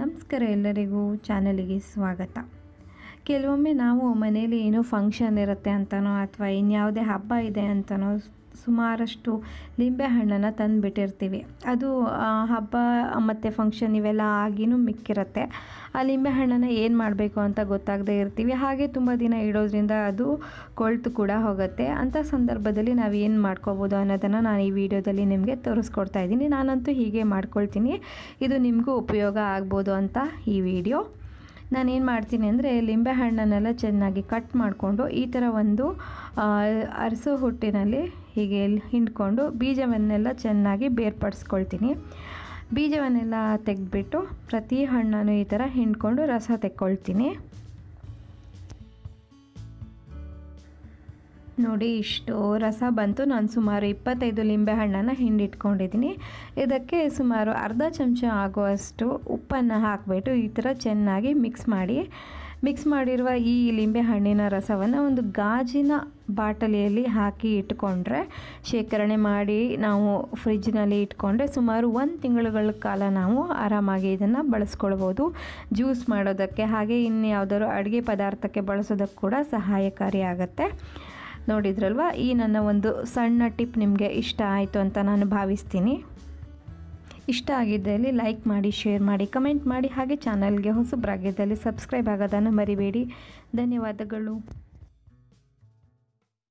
ನಮಸ್ಕಾರ ಎಲ್ಲರಿಗೂ ಚಾನಲಿಗೆ ಸ್ವಾಗತ ಕೆಲವೊಮ್ಮೆ ನಾವು ಮನೇಲಿ ಏನೋ ಫಂಕ್ಷನ್ ಇರುತ್ತೆ ಅಂತನೋ ಅಥವಾ ಇನ್ಯಾವುದೇ ಹಬ್ಬ ಇದೆ ಅಂತನೋ ಸುಮಾರಷ್ಟು ಲಿಂಬೆ ಹಣ್ಣನ್ನು ತಂದುಬಿಟ್ಟಿರ್ತೀವಿ ಅದು ಹಬ್ಬ ಮತ್ತು ಫಂಕ್ಷನ್ ಇವೆಲ್ಲ ಆಗಿನೂ ಮಿಕ್ಕಿರುತ್ತೆ ಆ ಲಿಂಬೆ ಹಣ್ಣನ್ನು ಏನು ಮಾಡಬೇಕು ಅಂತ ಗೊತ್ತಾಗದೇ ಇರ್ತೀವಿ ಹಾಗೆ ತುಂಬ ದಿನ ಇಡೋದ್ರಿಂದ ಅದು ಕೊಳ್ತು ಕೂಡ ಹೋಗುತ್ತೆ ಅಂಥ ಸಂದರ್ಭದಲ್ಲಿ ನಾವು ಏನು ಮಾಡ್ಕೋಬೋದು ಅನ್ನೋದನ್ನು ನಾನು ಈ ವಿಡಿಯೋದಲ್ಲಿ ನಿಮಗೆ ತೋರಿಸ್ಕೊಡ್ತಾ ಇದ್ದೀನಿ ನಾನಂತೂ ಹೀಗೆ ಮಾಡ್ಕೊಳ್ತೀನಿ ಇದು ನಿಮಗೂ ಉಪಯೋಗ ಆಗ್ಬೋದು ಅಂತ ಈ ವಿಡಿಯೋ ನಾನೇನು ಮಾಡ್ತೀನಿ ಅಂದರೆ ಲಿಂಬೆ ಹಣ್ಣನ್ನೆಲ್ಲ ಚೆನ್ನಾಗಿ ಕಟ್ ಮಾಡಿಕೊಂಡು ಈ ಥರ ಒಂದು ಅರಸು ಹುಟ್ಟಿನಲ್ಲಿ ಹೀಗೆ ಹಿಂಡ್ಕೊಂಡು ಬೀಜವನ್ನೆಲ್ಲ ಚೆನ್ನಾಗಿ ಬೇರ್ಪಡಿಸ್ಕೊಳ್ತೀನಿ ಬೀಜವನ್ನೆಲ್ಲ ತೆಗೆದ್ಬಿಟ್ಟು ಪ್ರತಿ ಹಣ್ಣನ್ನು ಈ ಥರ ಹಿಂಡ್ಕೊಂಡು ರಸ ತೆಕ್ಕೊಳ್ತೀನಿ ನೋಡಿ ಇಷ್ಟು ರಸ ಬಂತು ನಾನು ಸುಮಾರು ಇಪ್ಪತ್ತೈದು ಲಿಂಬೆ ಹಣ್ಣನ್ನು ಹಿಂಡಿಟ್ಕೊಂಡಿದ್ದೀನಿ ಇದಕ್ಕೆ ಸುಮಾರು ಅರ್ಧ ಚಮಚ ಆಗುವಷ್ಟು ಉಪ್ಪನ್ನು ಹಾಕಿಬಿಟ್ಟು ಈ ಥರ ಚೆನ್ನಾಗಿ ಮಿಕ್ಸ್ ಮಾಡಿ ಮಿಕ್ಸ್ ಮಾಡಿರುವ ಈ ಲಿಂಬೆ ಹಣ್ಣಿನ ರಸವನ್ನು ಒಂದು ಗಾಜಿನ ಬಾಟಲಿಯಲ್ಲಿ ಹಾಕಿ ಇಟ್ಕೊಂಡ್ರೆ ಶೇಖರಣೆ ಮಾಡಿ ನಾವು ಫ್ರಿಜ್ನಲ್ಲಿ ಇಟ್ಕೊಂಡ್ರೆ ಸುಮಾರು ಒಂದು ತಿಂಗಳುಗಳ ಕಾಲ ನಾವು ಆರಾಮಾಗಿ ಇದನ್ನು ಬಳಸ್ಕೊಳ್ಬೋದು ಜ್ಯೂಸ್ ಮಾಡೋದಕ್ಕೆ ಹಾಗೆ ಇನ್ನು ಯಾವುದಾದ್ರು ಅಡುಗೆ ಪದಾರ್ಥಕ್ಕೆ ಬಳಸೋದಕ್ಕೆ ಕೂಡ ಸಹಾಯಕಾರಿಯಾಗತ್ತೆ ನೋಡಿದ್ರಲ್ವ ಈ ನನ್ನ ಒಂದು ಸಣ್ಣ ಟಿಪ್ ನಿಮಗೆ ಇಷ್ಟ ಆಯಿತು ಅಂತ ನಾನು ಭಾವಿಸ್ತೀನಿ ಇಷ್ಟ ಆಗಿದ್ದಲ್ಲಿ ಲೈಕ್ ಮಾಡಿ ಶೇರ್ ಮಾಡಿ ಕಮೆಂಟ್ ಮಾಡಿ ಹಾಗೆ ಚಾನಲ್ಗೆ ಹೊಸಬ್ರಾಗಿದ್ದಲ್ಲಿ ಸಬ್ಸ್ಕ್ರೈಬ್ ಆಗೋದನ್ನು ಮರಿಬೇಡಿ ಧನ್ಯವಾದಗಳು